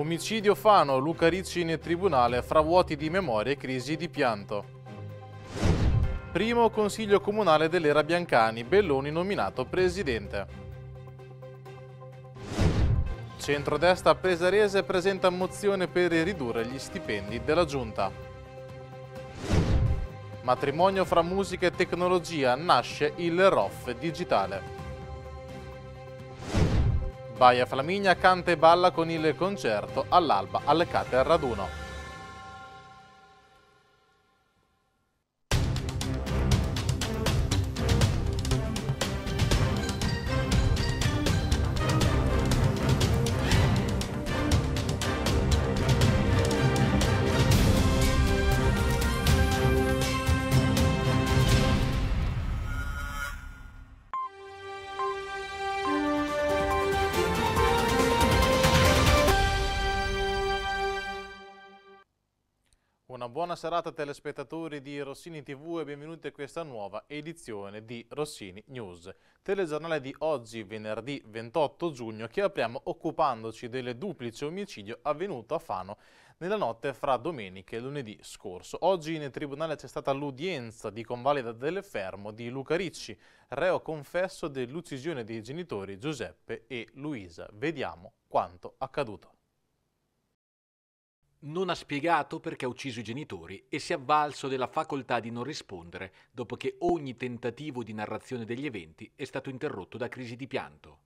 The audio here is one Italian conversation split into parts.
Omicidio Fano, Luca Ricci in tribunale, fra vuoti di memoria e crisi di pianto. Primo consiglio comunale dell'era Biancani, Belloni nominato presidente. Centrodestra Presarese presenta mozione per ridurre gli stipendi della Giunta. Matrimonio fra musica e tecnologia, nasce il ROF digitale. Baia Flaminia canta e balla con il concerto all'alba alle cate al raduno. buona serata telespettatori di Rossini TV e benvenuti a questa nuova edizione di Rossini News. Telegiornale di oggi, venerdì 28 giugno, che apriamo occupandoci del duplice omicidio avvenuto a Fano nella notte fra domenica e lunedì scorso. Oggi in tribunale c'è stata l'udienza di convalida del fermo di Luca Ricci, reo confesso dell'uccisione dei genitori Giuseppe e Luisa. Vediamo quanto accaduto. Non ha spiegato perché ha ucciso i genitori e si è avvalso della facoltà di non rispondere dopo che ogni tentativo di narrazione degli eventi è stato interrotto da crisi di pianto.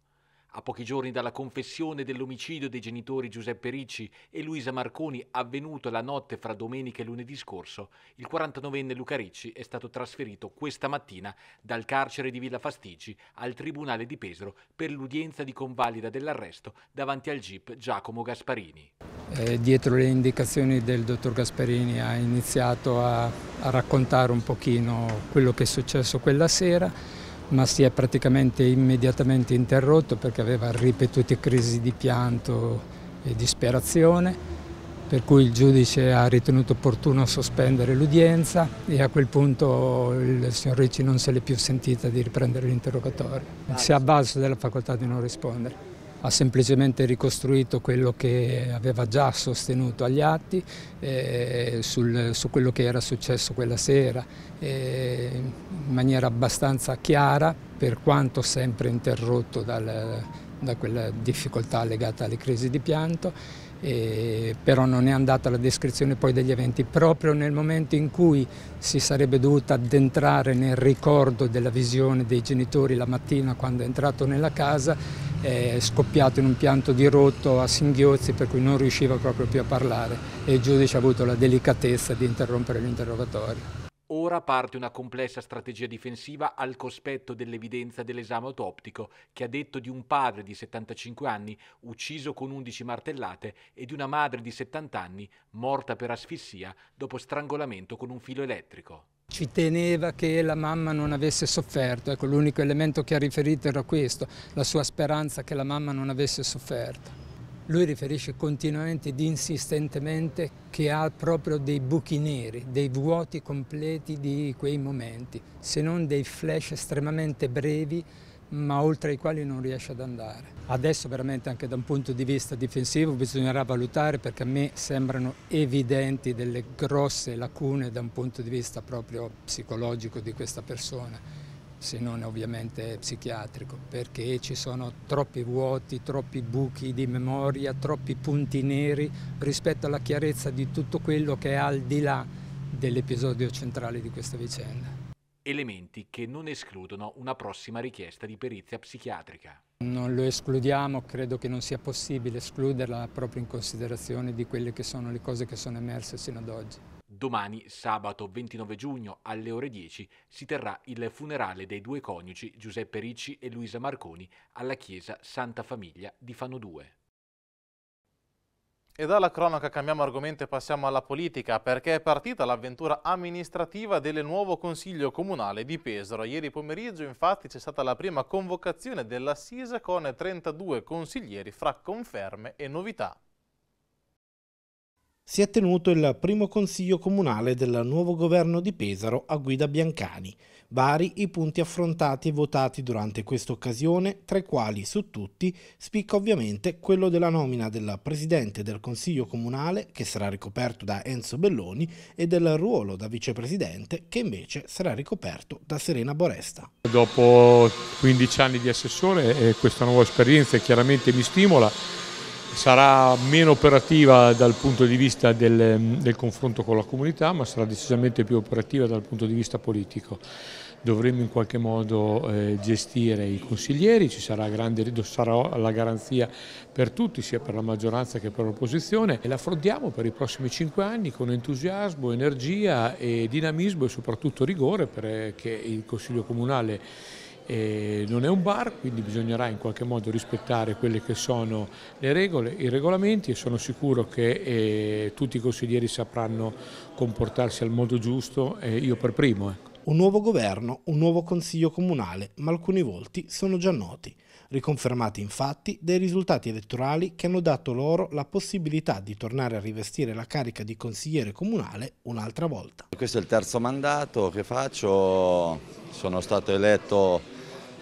A pochi giorni dalla confessione dell'omicidio dei genitori Giuseppe Ricci e Luisa Marconi avvenuto la notte fra domenica e lunedì scorso, il 49enne Luca Ricci è stato trasferito questa mattina dal carcere di Villa Fastici al Tribunale di Pesaro per l'udienza di convalida dell'arresto davanti al GIP Giacomo Gasparini. Eh, dietro le indicazioni del dottor Gasparini ha iniziato a, a raccontare un pochino quello che è successo quella sera ma si è praticamente immediatamente interrotto perché aveva ripetute crisi di pianto e disperazione, per cui il giudice ha ritenuto opportuno sospendere l'udienza e a quel punto il signor Ricci non se l'è più sentita di riprendere l'interrogatorio. Si è avvalso della facoltà di non rispondere ha semplicemente ricostruito quello che aveva già sostenuto agli atti eh, sul, su quello che era successo quella sera eh, in maniera abbastanza chiara per quanto sempre interrotto dal, da quella difficoltà legata alle crisi di pianto eh, però non è andata la descrizione poi degli eventi proprio nel momento in cui si sarebbe dovuta addentrare nel ricordo della visione dei genitori la mattina quando è entrato nella casa è scoppiato in un pianto dirotto a singhiozzi per cui non riusciva proprio più a parlare e il giudice ha avuto la delicatezza di interrompere l'interrogatorio. Ora parte una complessa strategia difensiva al cospetto dell'evidenza dell'esame autoptico che ha detto di un padre di 75 anni ucciso con 11 martellate e di una madre di 70 anni morta per asfissia dopo strangolamento con un filo elettrico. Ci teneva che la mamma non avesse sofferto, ecco, l'unico elemento che ha riferito era questo, la sua speranza che la mamma non avesse sofferto. Lui riferisce continuamente ed insistentemente che ha proprio dei buchi neri, dei vuoti completi di quei momenti, se non dei flash estremamente brevi ma oltre i quali non riesce ad andare. Adesso veramente anche da un punto di vista difensivo bisognerà valutare perché a me sembrano evidenti delle grosse lacune da un punto di vista proprio psicologico di questa persona, se non ovviamente psichiatrico, perché ci sono troppi vuoti, troppi buchi di memoria, troppi punti neri rispetto alla chiarezza di tutto quello che è al di là dell'episodio centrale di questa vicenda elementi che non escludono una prossima richiesta di perizia psichiatrica. Non lo escludiamo, credo che non sia possibile escluderla proprio in considerazione di quelle che sono le cose che sono emerse sino ad oggi. Domani, sabato 29 giugno alle ore 10, si terrà il funerale dei due coniugi Giuseppe Ricci e Luisa Marconi alla chiesa Santa Famiglia di Fano 2. E dalla cronaca cambiamo argomento e passiamo alla politica perché è partita l'avventura amministrativa del nuovo Consiglio Comunale di Pesaro. Ieri pomeriggio infatti c'è stata la prima convocazione dell'Assise con 32 consiglieri fra conferme e novità si è tenuto il primo consiglio comunale del nuovo governo di Pesaro a guida Biancani. Vari i punti affrontati e votati durante questa occasione, tra i quali su tutti spicca ovviamente quello della nomina del presidente del consiglio comunale, che sarà ricoperto da Enzo Belloni, e del ruolo da vicepresidente, che invece sarà ricoperto da Serena Boresta. Dopo 15 anni di assessore, eh, questa nuova esperienza chiaramente mi stimola sarà meno operativa dal punto di vista del, del, confronto con la comunità, ma sarà decisamente più operativa dal punto di vista politico. Dovremmo in qualche modo eh, gestire i consiglieri, ci sarà, grande, sarà la garanzia per tutti, sia per la maggioranza che per l'opposizione e l'affrontiamo per i prossimi cinque anni con entusiasmo, energia e dinamismo e soprattutto rigore perché il Consiglio Comunale e non è un bar, quindi bisognerà in qualche modo rispettare quelle che sono le regole, i regolamenti e sono sicuro che eh, tutti i consiglieri sapranno comportarsi al modo giusto, eh, io per primo. Ecco. Un nuovo governo, un nuovo consiglio comunale, ma alcuni volti sono già noti, riconfermati infatti dai risultati elettorali che hanno dato loro la possibilità di tornare a rivestire la carica di consigliere comunale un'altra volta. Questo è il terzo mandato che faccio, sono stato eletto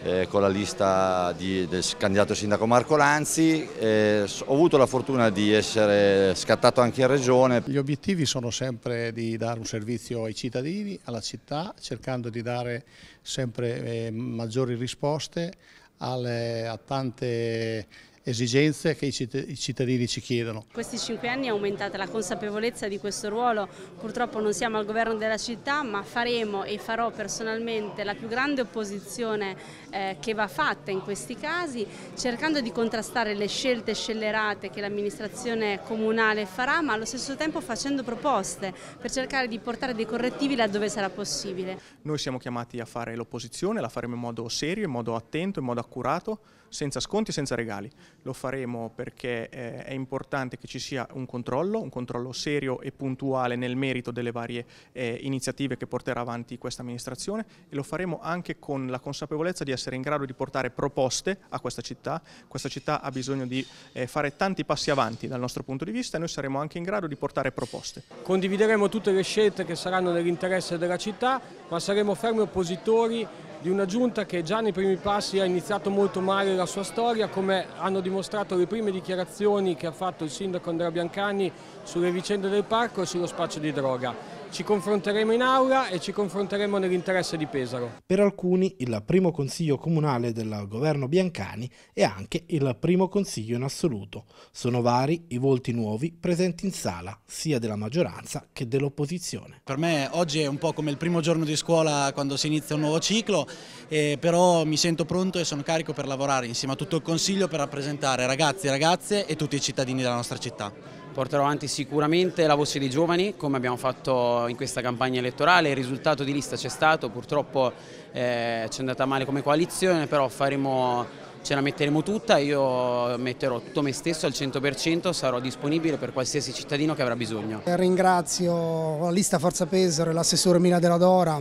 eh, con la lista di, del candidato sindaco Marco Lanzi. Eh, ho avuto la fortuna di essere scattato anche in regione. Gli obiettivi sono sempre di dare un servizio ai cittadini, alla città, cercando di dare sempre eh, maggiori risposte alle, a tante esigenze che i cittadini ci chiedono. questi cinque anni è aumentata la consapevolezza di questo ruolo, purtroppo non siamo al governo della città ma faremo e farò personalmente la più grande opposizione eh, che va fatta in questi casi, cercando di contrastare le scelte scellerate che l'amministrazione comunale farà, ma allo stesso tempo facendo proposte per cercare di portare dei correttivi laddove sarà possibile. Noi siamo chiamati a fare l'opposizione, la faremo in modo serio, in modo attento, in modo accurato, senza sconti e senza regali. Lo faremo perché eh, è importante che ci sia un controllo, un controllo serio e puntuale nel merito delle varie eh, iniziative che porterà avanti questa amministrazione e lo faremo anche con la consapevolezza di essere essere in grado di portare proposte a questa città, questa città ha bisogno di eh, fare tanti passi avanti dal nostro punto di vista e noi saremo anche in grado di portare proposte. Condivideremo tutte le scelte che saranno nell'interesse della città, ma saremo fermi oppositori di una giunta che già nei primi passi ha iniziato molto male la sua storia, come hanno dimostrato le prime dichiarazioni che ha fatto il sindaco Andrea Biancani sulle vicende del parco e sullo spaccio di droga. Ci confronteremo in aula e ci confronteremo nell'interesse di Pesaro. Per alcuni il primo consiglio comunale del governo Biancani è anche il primo consiglio in assoluto. Sono vari i volti nuovi presenti in sala, sia della maggioranza che dell'opposizione. Per me oggi è un po' come il primo giorno di scuola quando si inizia un nuovo ciclo, eh, però mi sento pronto e sono carico per lavorare insieme a tutto il Consiglio per rappresentare ragazzi, e ragazze e tutti i cittadini della nostra città porterò avanti sicuramente la voce dei giovani come abbiamo fatto in questa campagna elettorale, il risultato di lista c'è stato, purtroppo eh, ci è andata male come coalizione, però faremo, ce la metteremo tutta, io metterò tutto me stesso al 100%, sarò disponibile per qualsiasi cittadino che avrà bisogno. Eh, ringrazio la lista Forza Pesaro e l'assessore Mila della Dora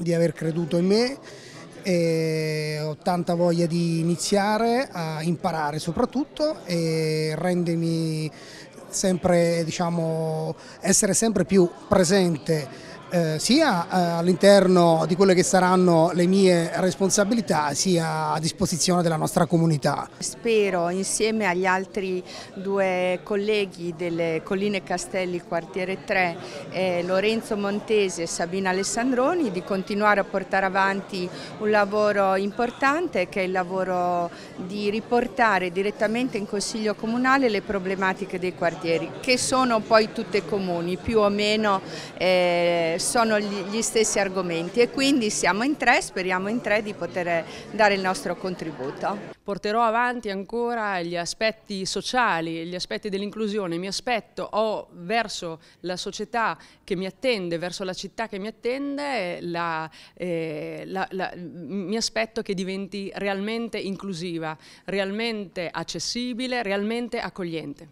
di aver creduto in me e ho tanta voglia di iniziare a imparare soprattutto e rendermi sempre, diciamo, essere sempre più presente eh, sia eh, all'interno di quelle che saranno le mie responsabilità sia a disposizione della nostra comunità. Spero insieme agli altri due colleghi delle Colline Castelli quartiere 3, eh, Lorenzo Montese e Sabina Alessandroni, di continuare a portare avanti un lavoro importante che è il lavoro di riportare direttamente in Consiglio Comunale le problematiche dei quartieri, che sono poi tutte comuni, più o meno eh, sono gli stessi argomenti e quindi siamo in tre, speriamo in tre di poter dare il nostro contributo. Porterò avanti ancora gli aspetti sociali, gli aspetti dell'inclusione, mi aspetto ho verso la società che mi attende, verso la città che mi attende, la, eh, la, la, mi aspetto che diventi realmente inclusiva, realmente accessibile, realmente accogliente.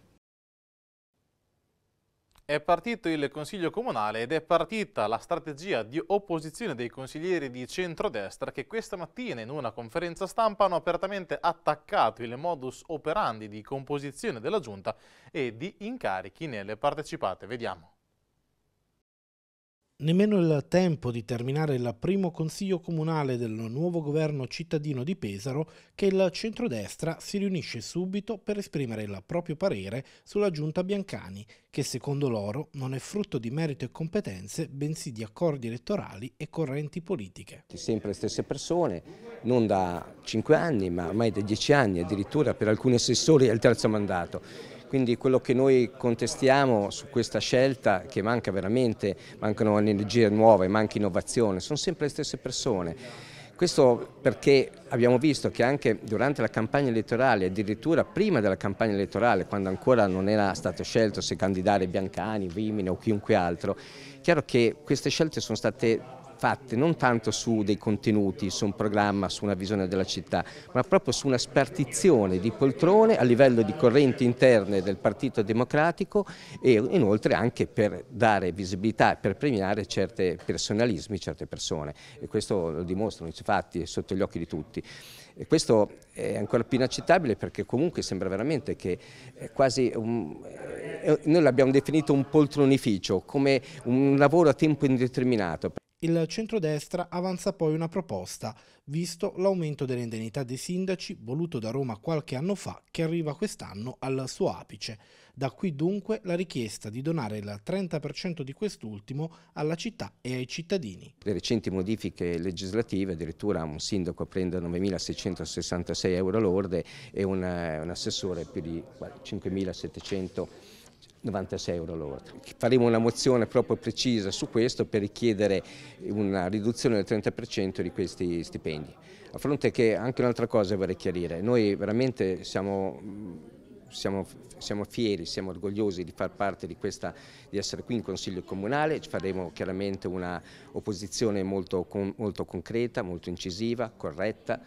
È partito il Consiglio Comunale ed è partita la strategia di opposizione dei consiglieri di centrodestra che questa mattina in una conferenza stampa hanno apertamente attaccato il modus operandi di composizione della Giunta e di incarichi nelle partecipate. Vediamo. Nemmeno il tempo di terminare il primo consiglio comunale del nuovo governo cittadino di Pesaro che il centrodestra si riunisce subito per esprimere il proprio parere sulla giunta Biancani, che secondo loro non è frutto di merito e competenze, bensì di accordi elettorali e correnti politiche. Sempre le stesse persone, non da 5 anni ma ormai da 10 anni addirittura per alcuni assessori è il terzo mandato. Quindi quello che noi contestiamo su questa scelta, che manca veramente, mancano energie nuove, manca innovazione, sono sempre le stesse persone. Questo perché abbiamo visto che anche durante la campagna elettorale, addirittura prima della campagna elettorale, quando ancora non era stato scelto se candidare Biancani, Vimine o chiunque altro, è chiaro che queste scelte sono state fatte non tanto su dei contenuti, su un programma, su una visione della città, ma proprio su una spartizione di poltrone a livello di correnti interne del Partito Democratico e inoltre anche per dare visibilità e per premiare certi personalismi, certe persone. E questo lo dimostrano i fatti, è sotto gli occhi di tutti. E questo è ancora più inaccettabile perché comunque sembra veramente che eh, quasi un, eh, noi l'abbiamo definito un poltronificio, come un lavoro a tempo indeterminato. Il centrodestra avanza poi una proposta, visto l'aumento delle indennità dei sindaci voluto da Roma qualche anno fa, che arriva quest'anno al suo apice. Da qui dunque la richiesta di donare il 30% di quest'ultimo alla città e ai cittadini. Le recenti modifiche legislative, addirittura un sindaco prende 9.666 euro lorde e un, eh, un assessore più di 5.700 euro 96 euro l'ora. Faremo una mozione proprio precisa su questo per richiedere una riduzione del 30% di questi stipendi. A fronte che anche un'altra cosa vorrei chiarire, noi veramente siamo siamo, siamo, fieri, siamo orgogliosi di far parte di questa, di essere qui in Consiglio Comunale, faremo chiaramente un'opposizione molto, molto concreta, molto incisiva, corretta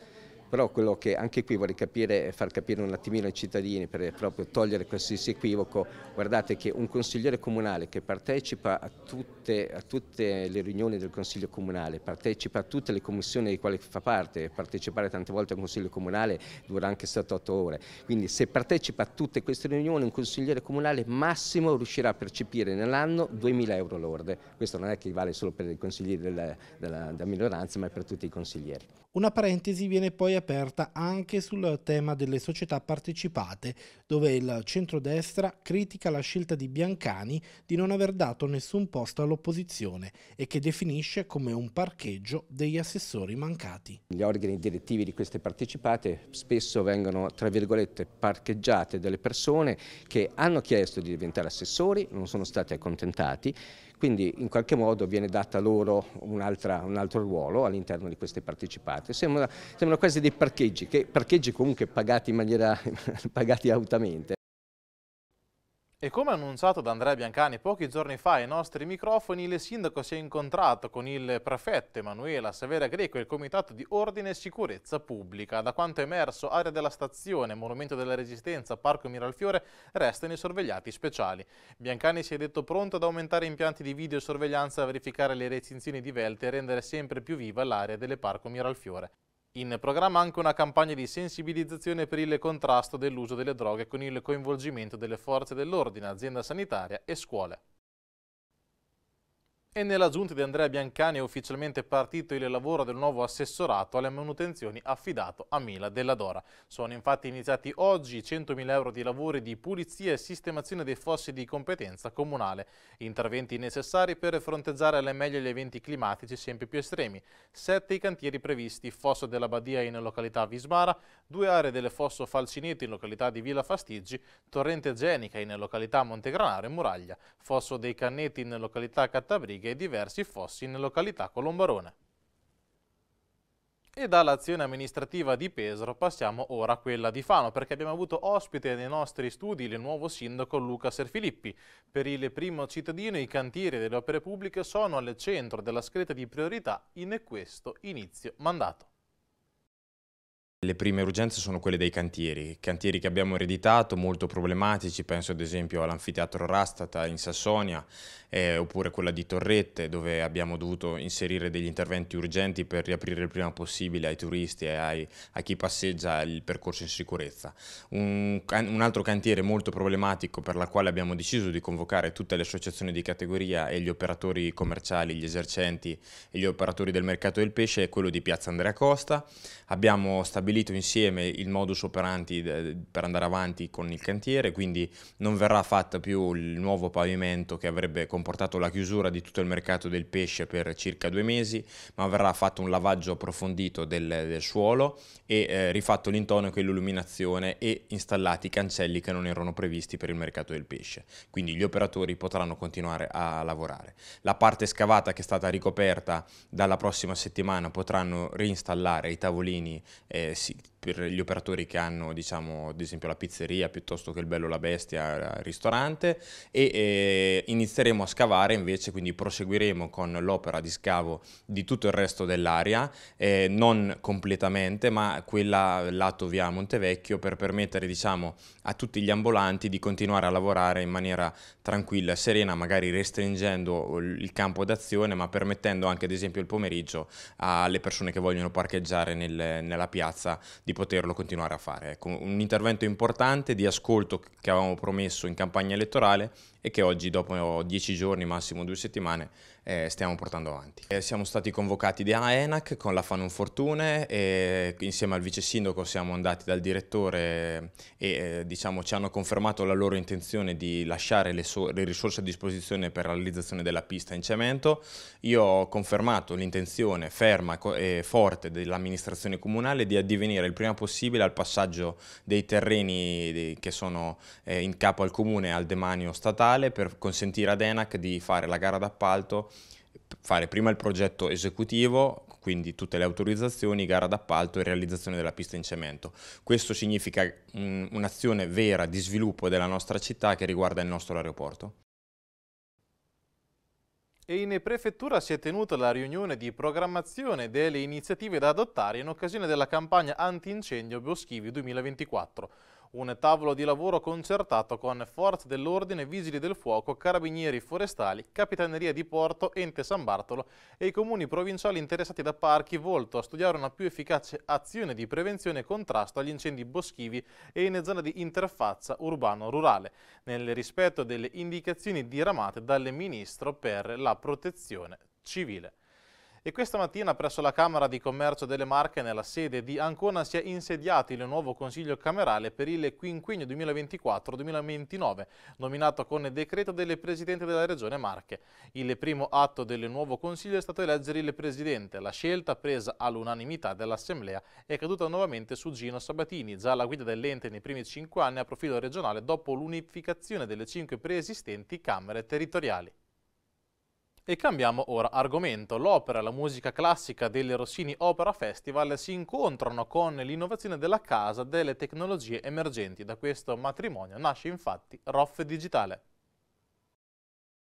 però quello che anche qui vorrei capire, far capire un attimino ai cittadini per proprio togliere qualsiasi equivoco, guardate che un consigliere comunale che partecipa a tutte, a tutte le riunioni del Consiglio Comunale, partecipa a tutte le commissioni di quali fa parte, partecipare tante volte al Consiglio Comunale dura anche 7-8 ore, quindi se partecipa a tutte queste riunioni un consigliere comunale massimo riuscirà a percepire nell'anno 2.000 euro lorde, questo non è che vale solo per i consiglieri della, della, della minoranza ma è per tutti i consiglieri. Una parentesi viene poi aperta anche sul tema delle società partecipate, dove il centrodestra critica la scelta di Biancani di non aver dato nessun posto all'opposizione e che definisce come un parcheggio degli assessori mancati. Gli organi direttivi di queste partecipate spesso vengono, tra virgolette, parcheggiate dalle persone che hanno chiesto di diventare assessori, non sono stati accontentati quindi in qualche modo viene data loro un, un altro ruolo all'interno di queste partecipate. Sembra, sembrano quasi dei parcheggi, che, parcheggi comunque pagati, in maniera, pagati altamente. E come annunciato da Andrea Biancani pochi giorni fa ai nostri microfoni, il sindaco si è incontrato con il prefetto Emanuela Severa Greco e il Comitato di Ordine e Sicurezza Pubblica. Da quanto è emerso, area della stazione, Monumento della Resistenza, Parco Miralfiore restano i sorvegliati speciali. Biancani si è detto pronto ad aumentare impianti di videosorveglianza, verificare le recinzioni di Velte e rendere sempre più viva l'area delle Parco Miralfiore. In programma anche una campagna di sensibilizzazione per il contrasto dell'uso delle droghe con il coinvolgimento delle forze dell'ordine, azienda sanitaria e scuole. E nella giunta di Andrea Biancani è ufficialmente partito il lavoro del nuovo assessorato alle manutenzioni affidato a Mila della Dora. Sono infatti iniziati oggi 100.000 euro di lavori di pulizia e sistemazione dei fossi di competenza comunale, interventi necessari per fronteggiare alle meglio gli eventi climatici sempre più estremi. Sette i cantieri previsti, Fosso della Badia in località Vismara, due aree del Fosso Falcineto in località di Villa Fastiggi, Torrente Genica in località Montegranaro e Muraglia, Fosso dei Cannetti in località Cattabriga dighe e diversi fossi in località Colombarone. E dall'azione amministrativa di Pesaro passiamo ora a quella di Fano, perché abbiamo avuto ospite nei nostri studi il nuovo sindaco Luca Serfilippi. Per il primo cittadino i cantieri delle opere pubbliche sono al centro della scritta di priorità in questo inizio mandato. Le prime urgenze sono quelle dei cantieri, cantieri che abbiamo ereditato, molto problematici, penso ad esempio all'anfiteatro Rastata in Sassonia, eh, oppure quella di Torrette, dove abbiamo dovuto inserire degli interventi urgenti per riaprire il prima possibile ai turisti e ai, a chi passeggia il percorso in sicurezza. Un, un altro cantiere molto problematico per la quale abbiamo deciso di convocare tutte le associazioni di categoria e gli operatori commerciali, gli esercenti e gli operatori del mercato del pesce è quello di Piazza Andrea Costa. Abbiamo stabilito stabilito insieme il modus operandi eh, per andare avanti con il cantiere, quindi non verrà fatto più il nuovo pavimento che avrebbe comportato la chiusura di tutto il mercato del pesce per circa due mesi, ma verrà fatto un lavaggio approfondito del, del suolo e eh, rifatto l'intonaco e l'illuminazione e installati cancelli che non erano previsti per il mercato del pesce. Quindi gli operatori potranno continuare a lavorare. La parte scavata che è stata ricoperta dalla prossima settimana potranno reinstallare i tavolini eh, Si. per gli operatori che hanno, diciamo, ad esempio la pizzeria piuttosto che il bello la bestia il ristorante e eh, inizieremo a scavare invece, quindi proseguiremo con l'opera di scavo di tutto il resto dell'area, eh, non completamente, ma quella lato via Montevecchio per permettere, diciamo, a tutti gli ambulanti di continuare a lavorare in maniera tranquilla, serena, magari restringendo il campo d'azione, ma permettendo anche ad esempio il pomeriggio alle persone che vogliono parcheggiare nel, nella piazza di poterlo continuare a fare. Ecco, un intervento importante di ascolto che avevamo promesso in campagna elettorale e che oggi dopo dieci giorni, massimo due settimane, eh, stiamo portando avanti. Eh, siamo stati convocati da ENAC con la Fanon Fortune e insieme al vice sindaco siamo andati dal direttore eh, e eh, diciamo, ci hanno confermato la loro intenzione di lasciare le, so le risorse a disposizione per la realizzazione della pista in cemento. Io ho confermato l'intenzione ferma e forte dell'amministrazione comunale di addivenire il prima possibile al passaggio dei terreni eh, che sono in capo al comune al demanio statale ambientale per consentire ad ENAC di fare la gara d'appalto, fare prima il progetto esecutivo, quindi tutte le autorizzazioni, gara d'appalto e realizzazione della pista in cemento. Questo significa un'azione vera di sviluppo della nostra città che riguarda il nostro aeroporto. E in prefettura si è tenuta la riunione di programmazione delle iniziative da adottare in occasione della campagna antincendio Boschivi 2024. Un tavolo di lavoro concertato con Forze dell'Ordine, Vigili del Fuoco, Carabinieri Forestali, Capitaneria di Porto, Ente San Bartolo e i comuni provinciali interessati da parchi volto a studiare una più efficace azione di prevenzione e contrasto agli incendi boschivi e in zona di interfaccia urbano-rurale, nel rispetto delle indicazioni diramate dal Ministro per la Protezione Civile. E questa mattina presso la Camera di Commercio delle Marche, nella sede di Ancona, si è insediato il nuovo Consiglio Camerale per il quinquennio 2024-2029, nominato con decreto del Presidente della Regione Marche. Il primo atto del nuovo Consiglio è stato eleggere il Presidente, la scelta presa all'unanimità dell'Assemblea è caduta nuovamente su Gino Sabatini, già alla guida dell'ente nei primi cinque anni a profilo regionale dopo l'unificazione delle cinque preesistenti Camere territoriali. E cambiamo ora argomento. L'opera e la musica classica del Rossini Opera Festival si incontrano con l'innovazione della Casa delle Tecnologie Emergenti. Da questo matrimonio nasce infatti ROF Digitale.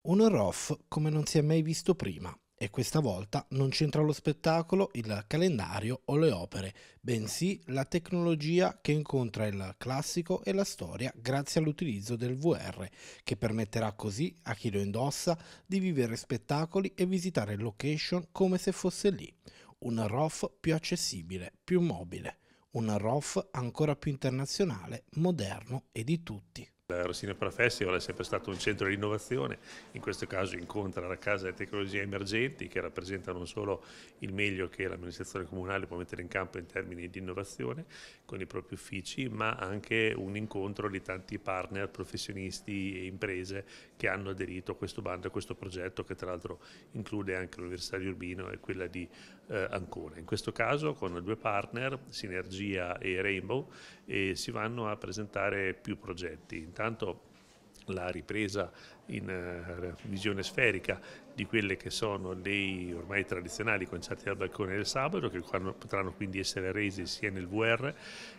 Un ROF come non si è mai visto prima. E questa volta non c'entra lo spettacolo, il calendario o le opere, bensì la tecnologia che incontra il classico e la storia grazie all'utilizzo del VR, che permetterà così a chi lo indossa di vivere spettacoli e visitare location come se fosse lì. Un ROF più accessibile, più mobile. Un ROF ancora più internazionale, moderno e di tutti. La Rossina Opera Festival è sempre stato un centro di innovazione, in questo caso incontra la Casa delle Tecnologie Emergenti che rappresenta non solo il meglio che l'amministrazione comunale può mettere in campo in termini di innovazione con i propri uffici, ma anche un incontro di tanti partner, professionisti e imprese che hanno aderito a questo bando, a questo progetto che tra l'altro include anche l'Università di Urbino e quella di eh, Ancona. In questo caso con due partner, Sinergia e Rainbow, e si vanno a presentare più progetti. Intanto la ripresa in eh, visione sferica di quelle che sono dei ormai tradizionali concerti al balcone del sabato che potranno quindi essere resi sia nel VR,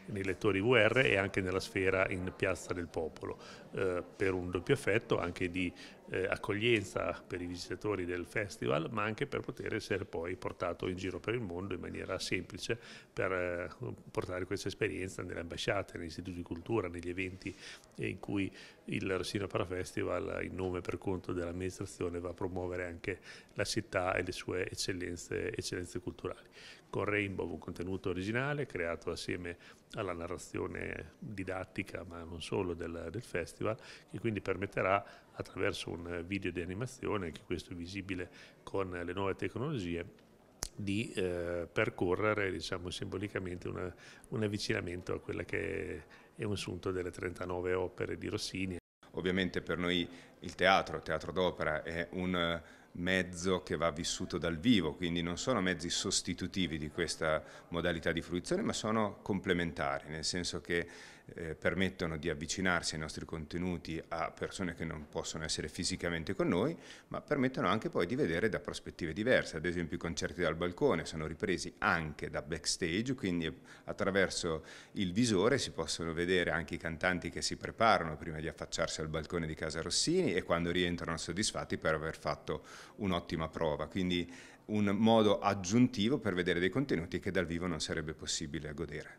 nei lettori VR e anche nella sfera in Piazza del Popolo eh, per un doppio effetto anche di eh, accoglienza per i visitatori del festival ma anche per poter essere poi portato in giro per il mondo in maniera semplice per eh, portare questa esperienza nelle ambasciate, negli istituti di cultura, negli eventi in cui il Rossino Parafestival in nome per conto dell'amministrazione va a promuovere anche la città e le sue eccellenze, eccellenze culturali. Con Rainbow un contenuto originale creato assieme alla narrazione didattica ma non solo del, del festival che quindi permetterà attraverso un video di animazione anche questo è visibile con le nuove tecnologie di eh, percorrere diciamo, simbolicamente una, un avvicinamento a quella che è un sunto delle 39 opere di Rossini Ovviamente per noi il teatro, il teatro d'opera, è un mezzo che va vissuto dal vivo, quindi non sono mezzi sostitutivi di questa modalità di fruizione, ma sono complementari, nel senso che eh, permettono di avvicinarsi ai nostri contenuti a persone che non possono essere fisicamente con noi, ma permettono anche poi di vedere da prospettive diverse, ad esempio i concerti dal balcone sono ripresi anche da backstage, quindi attraverso il visore si possono vedere anche i cantanti che si preparano prima di affacciarsi al balcone di Casa Rossini e quando rientrano soddisfatti per aver fatto un'ottima prova, quindi un modo aggiuntivo per vedere dei contenuti che dal vivo non sarebbe possibile godere.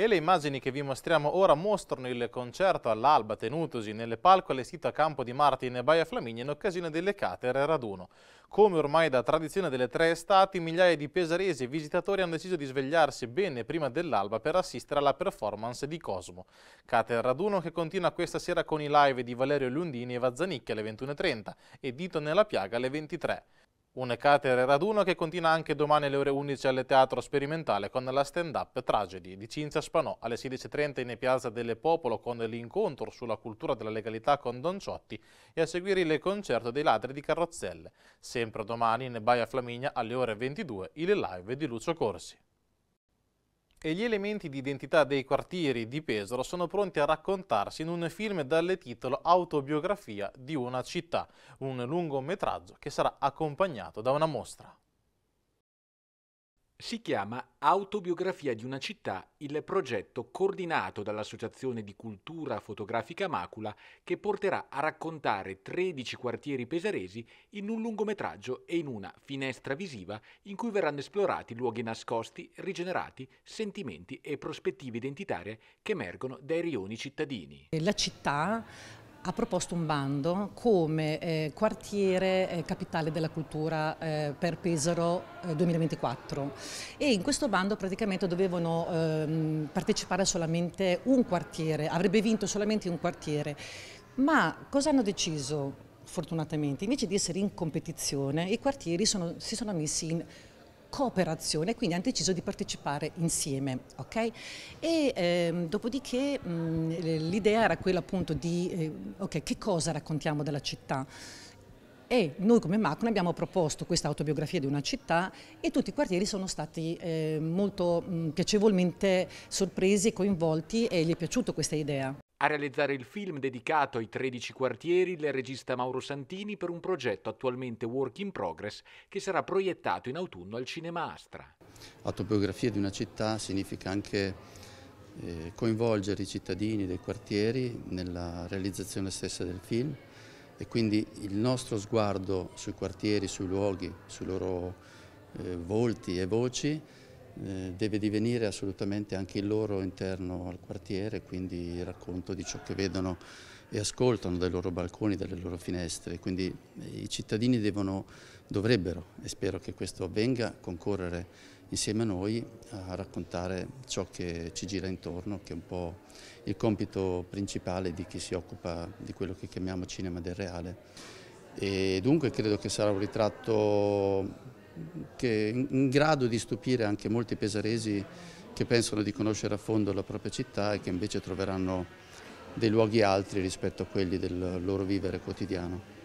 E le immagini che vi mostriamo ora mostrano il concerto all'alba tenutosi nelle palco allestito a Campo di Marte in Baia Flaminia in occasione delle catere raduno. Come ormai da tradizione delle tre estati, migliaia di pesaresi e visitatori hanno deciso di svegliarsi bene prima dell'alba per assistere alla performance di Cosmo. Cater Raduno che continua questa sera con i live di Valerio Lundini e Vazzanicchia alle 21.30 e Dito nella piaga alle 23. Un catere raduno che continua anche domani alle ore 11 al Teatro Sperimentale con la stand-up Tragedy di Cinzia Spanò alle 16.30 in Piazza del Popolo con l'incontro sulla cultura della legalità con Don Ciotti e a seguire il concerto dei ladri di carrozzelle. Sempre domani in Baia Flaminia alle ore 22 il live di Lucio Corsi e gli elementi di identità dei quartieri di Pesaro sono pronti a raccontarsi in un film dalle titolo Autobiografia di una città, un lungometraggio che sarà accompagnato da una mostra. Si chiama Autobiografia di una città il progetto coordinato dall'Associazione di Cultura Fotografica Macula che porterà a raccontare 13 quartieri pesaresi in un lungometraggio e in una finestra visiva in cui verranno esplorati luoghi nascosti, rigenerati, sentimenti e prospettive identitarie che emergono dai rioni cittadini. La città ha proposto un bando come eh, quartiere eh, capitale della cultura eh, per Pesaro 2024 eh, e in questo bando praticamente dovevano ehm, partecipare solamente un quartiere, avrebbe vinto solamente un quartiere. Ma cosa hanno deciso? Fortunatamente, invece di essere in competizione, i quartieri sono, si sono messi in cooperazione, quindi hanno deciso di partecipare insieme. Okay? E, ehm, dopodiché l'idea era quella appunto di eh, okay, che cosa raccontiamo della città e noi come Macron abbiamo proposto questa autobiografia di una città e tutti i quartieri sono stati eh, molto mh, piacevolmente sorpresi coinvolti e gli è piaciuta questa idea. A realizzare il film dedicato ai 13 quartieri il regista Mauro Santini per un progetto attualmente work in progress che sarà proiettato in autunno al Cinema Astra. Autobiografia di una città significa anche eh, coinvolgere i cittadini dei quartieri nella realizzazione stessa del film e quindi il nostro sguardo sui quartieri, sui luoghi, sui loro eh, volti e voci eh, deve divenire assolutamente anche il loro interno al quartiere, quindi il racconto di ciò che vedono e ascoltano dai loro balconi, dalle loro finestre, quindi eh, i cittadini devono, dovrebbero, e spero che questo avvenga, concorrere insieme a noi a raccontare ciò che ci gira intorno, che è un po' il compito principale di chi si occupa di quello che chiamiamo cinema del reale. E dunque credo che sarà un ritratto che è in grado di stupire anche molti pesaresi che pensano di conoscere a fondo la propria città e che invece troveranno dei luoghi altri rispetto a quelli del loro vivere quotidiano.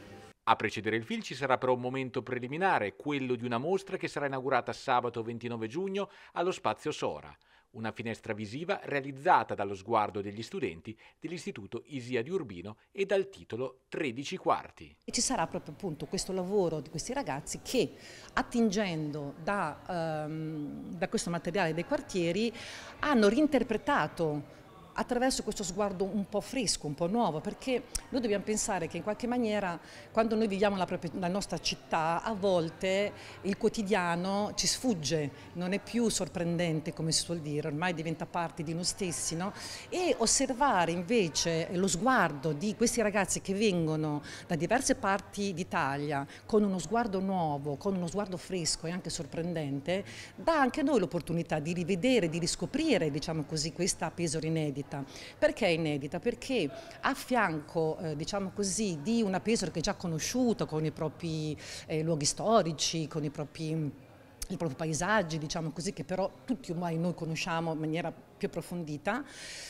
A precedere il film ci sarà però un momento preliminare, quello di una mostra che sarà inaugurata sabato 29 giugno allo Spazio Sora una finestra visiva realizzata dallo sguardo degli studenti dell'Istituto Isia di Urbino e dal titolo 13 quarti. E Ci sarà proprio appunto questo lavoro di questi ragazzi che attingendo da, ehm, da questo materiale dei quartieri hanno reinterpretato attraverso questo sguardo un po' fresco, un po' nuovo, perché noi dobbiamo pensare che in qualche maniera quando noi viviamo la, propria, la, nostra città a volte il quotidiano ci sfugge, non è più sorprendente come si suol dire, ormai diventa parte di noi stessi no? e osservare invece lo sguardo di questi ragazzi che vengono da diverse parti d'Italia con uno sguardo nuovo, con uno sguardo fresco e anche sorprendente, dà anche a noi l'opportunità di rivedere, di riscoprire diciamo così, questa Pesaro inedita inedita. Perché è inedita? Perché a fianco, eh, diciamo così, di una Pesaro che è già conosciuta con i propri eh, luoghi storici, con i propri i propri paesaggi, diciamo così, che però tutti ormai noi conosciamo in maniera più approfondita,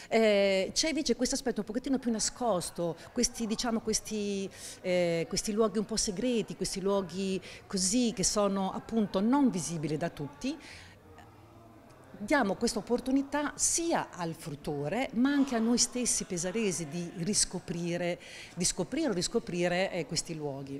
eh, c'è invece questo aspetto un pochettino più nascosto, questi, diciamo, questi, eh, questi, luoghi un po' segreti, questi luoghi così che sono appunto non visibili da tutti, diamo questa opportunità sia al fruttore ma anche a noi stessi pesaresi di riscoprire, di scoprire o riscoprire eh, questi luoghi.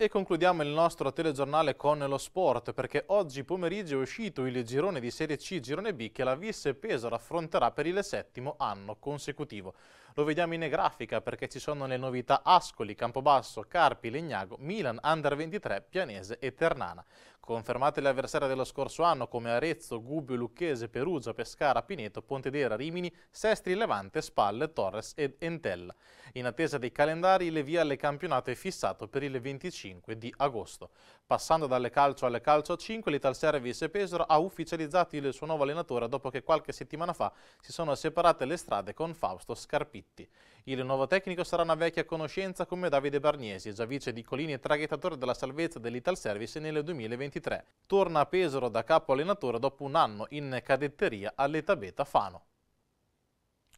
E concludiamo il nostro telegiornale con lo sport, perché oggi pomeriggio è uscito il girone di Serie C, girone B, che la Visse Pesaro affronterà per il settimo anno consecutivo. Lo vediamo in grafica perché ci sono le novità Ascoli, Campobasso, Carpi, Legnago, Milan, Under 23, Pianese e Ternana. Confermate le avversarie dello scorso anno come Arezzo, Gubbio, Lucchese, Perugia, Pescara, Pineto, Pontedera, Rimini, Sestri, Levante, Spalle, Torres ed Entella. In attesa dei calendari, le via alle campionate è fissato per il 25 di agosto. Passando dalle calcio alle calcio 5, l'Ital Service Pesaro ha ufficializzato il suo nuovo allenatore dopo che qualche settimana fa si sono separate le strade con Fausto Scarpitti. Il nuovo tecnico sarà una vecchia conoscenza come Davide Barniesi, già vice di Colini e traghettatore della salvezza dell'Ital Service nel 2022 2023 torna a Pesaro da capo allenatore dopo un anno in cadetteria all'età beta Fano.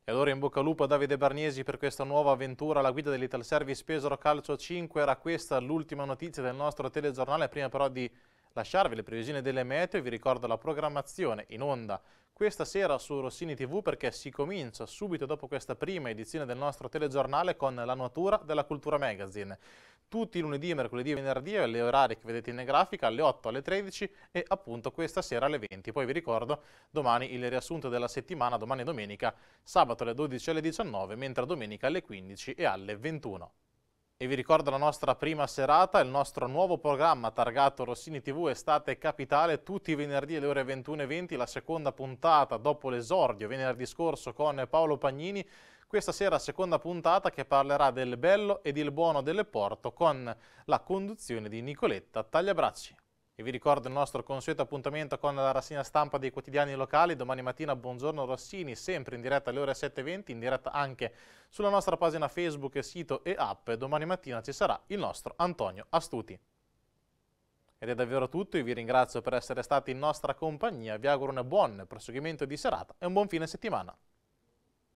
E allora in bocca al lupo a Davide Barniesi per questa nuova avventura alla guida dell'Ital Service Pesaro Calcio 5. Era questa l'ultima notizia del nostro telegiornale, prima però di lasciarvi le previsioni delle meteo, vi ricordo la programmazione in onda questa sera su Rossini TV perché si comincia subito dopo questa prima edizione del nostro telegiornale con la l'annuatura della Cultura Magazine. Tutti i lunedì, mercoledì e venerdì, alle orari che vedete in grafica, alle 8 alle 13 e appunto questa sera alle 20. Poi vi ricordo domani il riassunto della settimana, domani domenica, sabato alle 12 e alle 19, mentre domenica alle 15 e alle 21. E vi ricordo la nostra prima serata, il nostro nuovo programma targato Rossini TV Estate Capitale, tutti i venerdì alle ore 21.20, la seconda puntata dopo l'esordio venerdì scorso con Paolo Pagnini. Questa sera seconda puntata che parlerà del bello ed il buono delle Porto con la conduzione di Nicoletta Tagliabracci e vi ricordo il nostro consueto appuntamento con la rassegna stampa dei quotidiani locali domani mattina Buongiorno Rossini sempre in diretta alle ore 7.20 in diretta anche sulla nostra pagina Facebook, sito e app domani mattina ci sarà il nostro Antonio Astuti ed è davvero tutto, io vi ringrazio per essere stati in nostra compagnia, vi auguro un buon proseguimento di serata e un buon fine settimana.